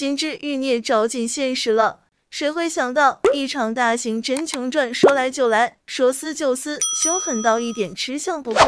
金枝欲孽照进现实了，谁会想到一场大型真穷传说来就来，说撕就撕，凶狠到一点吃相不顾。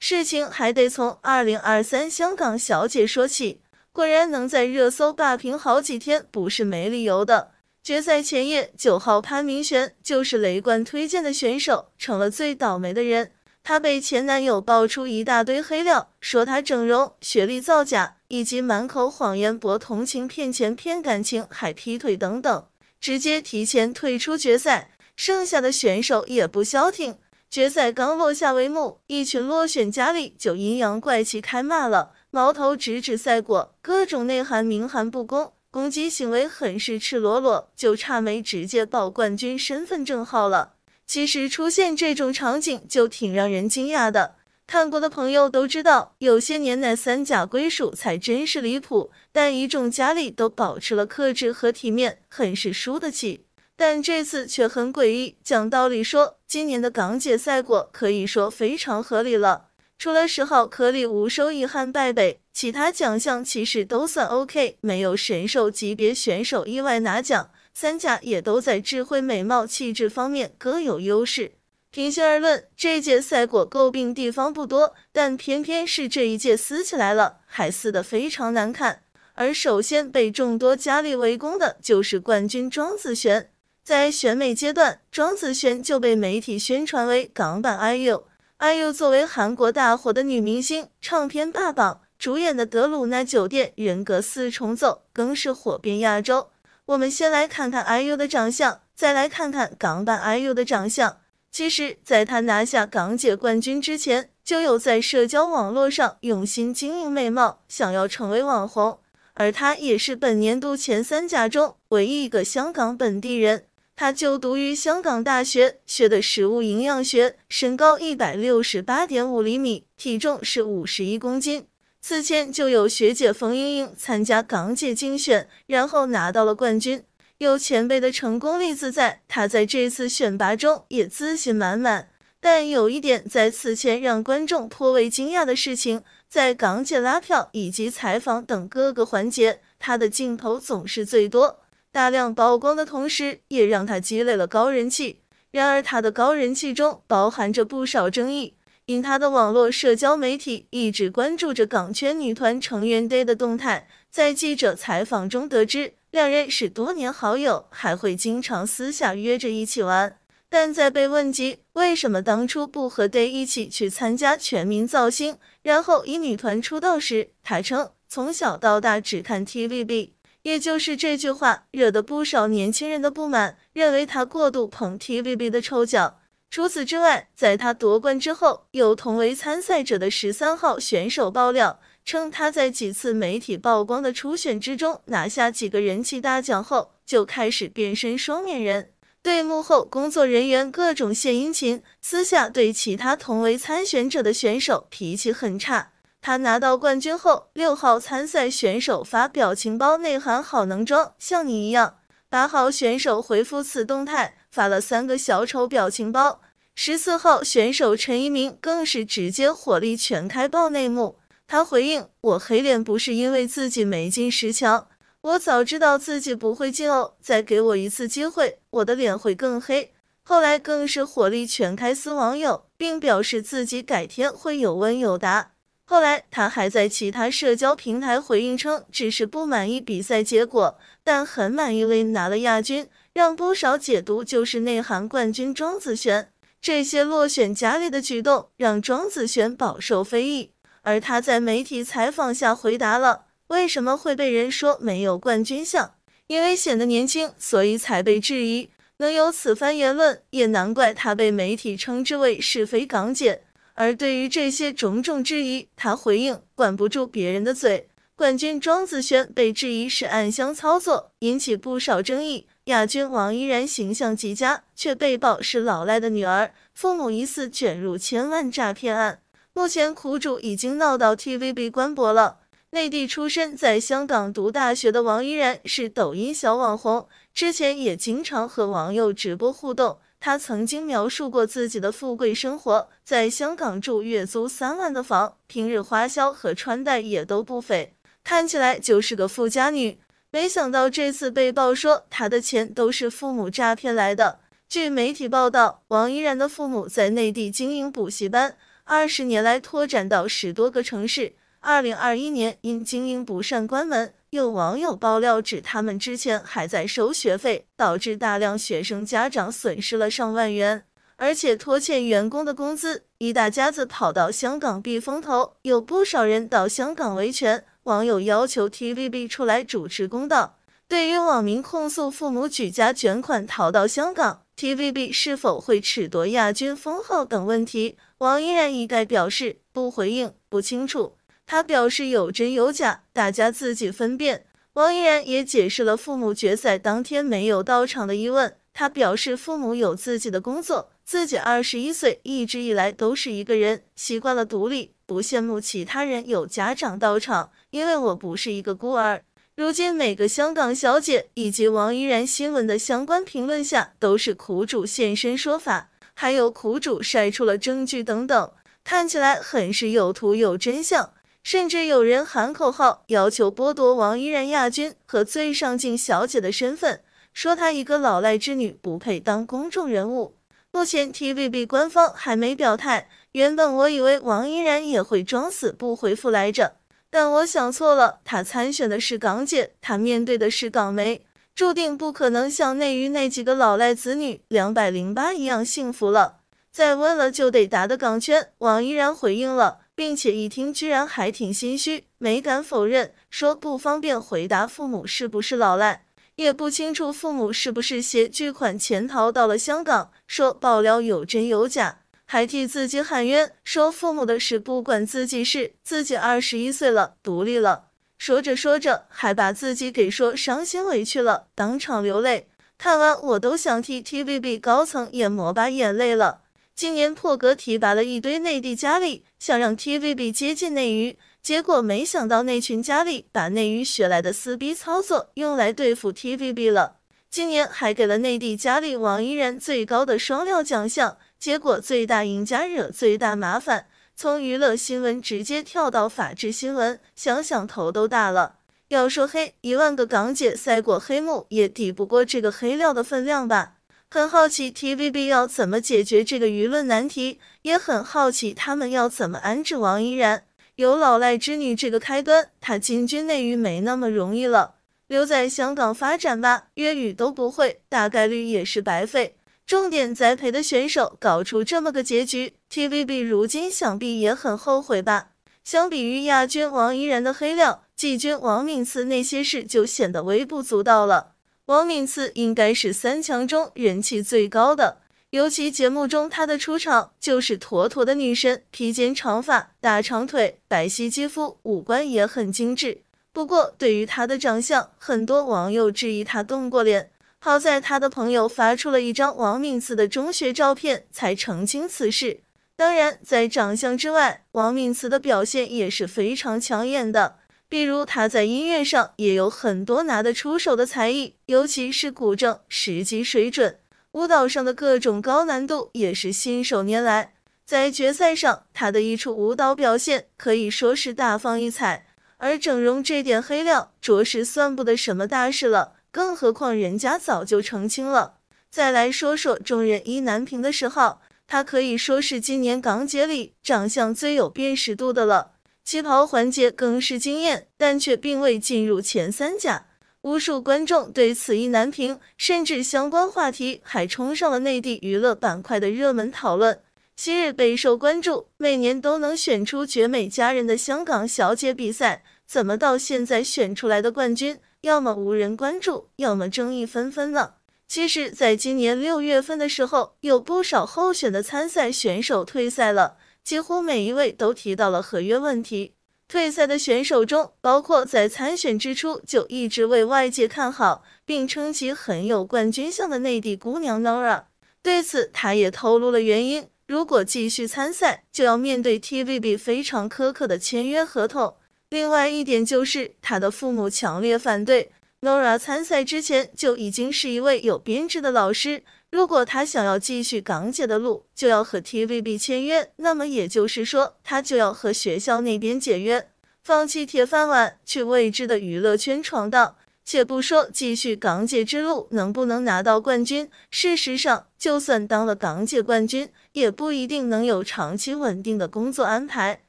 事情还得从二零二三香港小姐说起，果然能在热搜霸屏好几天不是没理由的。决赛前夜，九号潘明璇就是雷贯推荐的选手，成了最倒霉的人。她被前男友爆出一大堆黑料，说她整容、学历造假。以及满口谎言博同情、骗钱、骗感情，还劈腿等等，直接提前退出决赛。剩下的选手也不消停，决赛刚落下帷幕，一群落选佳丽就阴阳怪气开骂了，矛头直指赛果，各种内涵、明含不公，攻击行为很是赤裸裸，就差没直接报冠军身份证号了。其实出现这种场景就挺让人惊讶的。看过的朋友都知道，有些年乃三甲归属才真是离谱，但一众佳丽都保持了克制和体面，很是输得起。但这次却很诡异。讲道理说，今年的港姐赛果可以说非常合理了，除了十号可里无收遗憾败北，其他奖项其实都算 OK，没有神兽级别选手意外拿奖，三甲也都在智慧、美貌、气质方面各有优势。平心而论，这届赛果诟病地方不多，但偏偏是这一届撕起来了，还撕得非常难看。而首先被众多佳丽围攻的就是冠军庄子璇。在选美阶段，庄子璇就被媒体宣传为港版 IU。IU 作为韩国大火的女明星，唱片霸榜，主演的《德鲁纳酒店》、《人格四重奏》更是火遍亚洲。我们先来看看 IU 的长相，再来看看港版 IU 的长相。其实，在她拿下港姐冠军之前，就有在社交网络上用心经营美貌，想要成为网红。而她也是本年度前三甲中唯一一个香港本地人。她就读于香港大学，学的食物营养学，身高一百六十八点五厘米，体重是五十一公斤。此前就有学姐冯莹莹参加港姐竞选，然后拿到了冠军。有前辈的成功例子在，他在这次选拔中也自信满满。但有一点，在此前让观众颇为惊讶的事情，在港姐拉票以及采访等各个环节，他的镜头总是最多，大量曝光的同时，也让他积累了高人气。然而，他的高人气中包含着不少争议。因他的网络社交媒体一直关注着港圈女团成员 Day 的动态，在记者采访中得知。两人是多年好友，还会经常私下约着一起玩。但在被问及为什么当初不和 Day 一起去参加全民造星，然后以女团出道时，他称从小到大只看 TVB，也就是这句话惹得不少年轻人的不满，认为他过度捧 TVB 的臭脚。除此之外，在他夺冠之后，有同为参赛者的十三号选手爆料称，他在几次媒体曝光的初选之中拿下几个人气大奖后，就开始变身双面人，对幕后工作人员各种献殷勤，私下对其他同为参选者的选手脾气很差。他拿到冠军后，六号参赛选手发表情包，内涵好能装，像你一样。八号选手回复此动态，发了三个小丑表情包。十四号选手陈一鸣更是直接火力全开爆内幕，他回应：“我黑脸不是因为自己没进十强，我早知道自己不会进哦，再给我一次机会，我的脸会更黑。”后来更是火力全开撕网友，并表示自己改天会有问有答。后来，他还在其他社交平台回应称，只是不满意比赛结果，但很满意为拿了亚军，让不少解读就是内涵冠军庄子璇。这些落选佳丽的举动，让庄子璇饱受非议。而他在媒体采访下回答了为什么会被人说没有冠军相，因为显得年轻，所以才被质疑。能有此番言论，也难怪他被媒体称之为是非港姐。而对于这些种种质疑，他回应管不住别人的嘴。冠军庄子轩被质疑是暗箱操作，引起不少争议。亚军王依然形象极佳，却被曝是老赖的女儿，父母疑似卷入千万诈骗案。目前苦主已经闹到 TVB 官博了。内地出身，在香港读大学的王依然是抖音小网红，之前也经常和网友直播互动。他曾经描述过自己的富贵生活，在香港住月租三万的房，平日花销和穿戴也都不菲，看起来就是个富家女。没想到这次被曝说她的钱都是父母诈骗来的。据媒体报道，王依然的父母在内地经营补习班，二十年来拓展到十多个城市，二零二一年因经营不善关门。有网友爆料指，他们之前还在收学费，导致大量学生家长损失了上万元，而且拖欠员工的工资，一大家子跑到香港避风头。有不少人到香港维权，网友要求 TVB 出来主持公道。对于网民控诉父母举家卷款逃到香港，TVB 是否会褫夺亚军封号等问题，王依然一概表示不回应，不清楚。他表示有真有假，大家自己分辨。王依然也解释了父母决赛当天没有到场的疑问，他表示父母有自己的工作，自己二十一岁，一直以来都是一个人，习惯了独立，不羡慕其他人有家长到场，因为我不是一个孤儿。如今每个香港小姐以及王依然新闻的相关评论下都是苦主现身说法，还有苦主晒出了证据等等，看起来很是有图有真相。甚至有人喊口号，要求剥夺王依然亚军和最上镜小姐的身份，说她一个老赖之女不配当公众人物。目前 TVB 官方还没表态。原本我以为王依然也会装死不回复来着，但我想错了。他参选的是港姐，他面对的是港媒，注定不可能像内娱那几个老赖子女两百零八一样幸福了。再问了就得答的港圈，王依然回应了。并且一听，居然还挺心虚，没敢否认，说不方便回答父母是不是老赖，也不清楚父母是不是携巨款潜逃到了香港。说爆料有真有假，还替自己喊冤，说父母的事不管自己事，自己二十一岁了，独立了。说着说着，还把自己给说伤心委屈了，当场流泪。看完我都想替 TVB 高层也抹把眼泪了。今年破格提拔了一堆内地佳丽，想让 TVB 接近内娱，结果没想到那群佳丽把内娱学来的撕逼操作用来对付 TVB 了。今年还给了内地佳丽王依然最高的双料奖项，结果最大赢家惹最大麻烦，从娱乐新闻直接跳到法制新闻，想想头都大了。要说黑，一万个港姐赛过黑幕也抵不过这个黑料的分量吧。很好奇 TVB 要怎么解决这个舆论难题，也很好奇他们要怎么安置王依然。有老赖之女这个开端，他进军内娱没那么容易了。留在香港发展吧，粤语都不会，大概率也是白费。重点栽培的选手搞出这么个结局，TVB 如今想必也很后悔吧。相比于亚军王依然的黑料，季军王敏慈那些事就显得微不足道了。王敏慈应该是三强中人气最高的，尤其节目中她的出场就是妥妥的女神，披肩长发、大长腿、白皙肌肤，五官也很精致。不过，对于她的长相，很多网友质疑她动过脸，好在她的朋友发出了一张王敏慈的中学照片，才澄清此事。当然，在长相之外，王敏慈的表现也是非常抢眼的。比如他在音乐上也有很多拿得出手的才艺，尤其是古筝，十级水准；舞蹈上的各种高难度也是信手拈来。在决赛上，他的一出舞蹈表现可以说是大放异彩。而整容这点黑料，着实算不得什么大事了，更何况人家早就澄清了。再来说说众人意难平的时候，他可以说是今年港姐里长相最有辨识度的了。旗袍环节更是惊艳，但却并未进入前三甲，无数观众对此意难平，甚至相关话题还冲上了内地娱乐板块的热门讨论。昔日备受关注，每年都能选出绝美佳人的香港小姐比赛，怎么到现在选出来的冠军，要么无人关注，要么争议纷纷了？其实，在今年六月份的时候，有不少候选的参赛选手退赛了。几乎每一位都提到了合约问题。退赛的选手中，包括在参选之初就一直为外界看好，并称其很有冠军相的内地姑娘 Nora。对此，她也透露了原因：如果继续参赛，就要面对 TVB 非常苛刻的签约合同。另外一点就是，她的父母强烈反对。Nora 参赛之前就已经是一位有编制的老师。如果他想要继续港姐的路，就要和 TVB 签约，那么也就是说，他就要和学校那边解约，放弃铁饭碗，去未知的娱乐圈闯荡。且不说继续港姐之路能不能拿到冠军，事实上，就算当了港姐冠军，也不一定能有长期稳定的工作安排。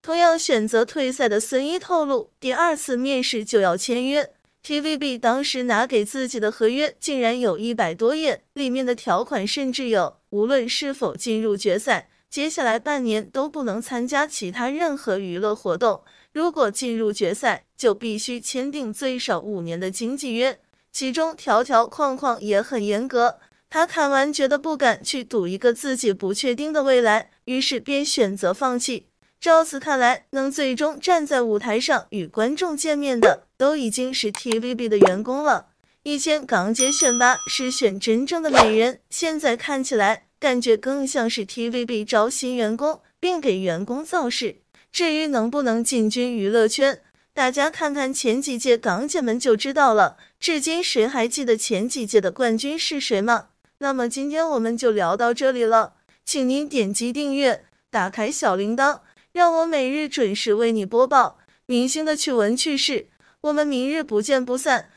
同样选择退赛的孙一透露，第二次面试就要签约。TVB 当时拿给自己的合约竟然有一百多页，里面的条款甚至有无论是否进入决赛，接下来半年都不能参加其他任何娱乐活动。如果进入决赛，就必须签订最少五年的经纪约，其中条条框框也很严格。他看完觉得不敢去赌一个自己不确定的未来，于是便选择放弃。照此看来，能最终站在舞台上与观众见面的。都已经是 TVB 的员工了。以前港姐选拔是选真正的美人，现在看起来感觉更像是 TVB 招新员工，并给员工造势。至于能不能进军娱乐圈，大家看看前几届港姐们就知道了。至今谁还记得前几届的冠军是谁吗？那么今天我们就聊到这里了。请您点击订阅，打开小铃铛，让我每日准时为你播报明星的趣闻趣事。我们明日不见不散。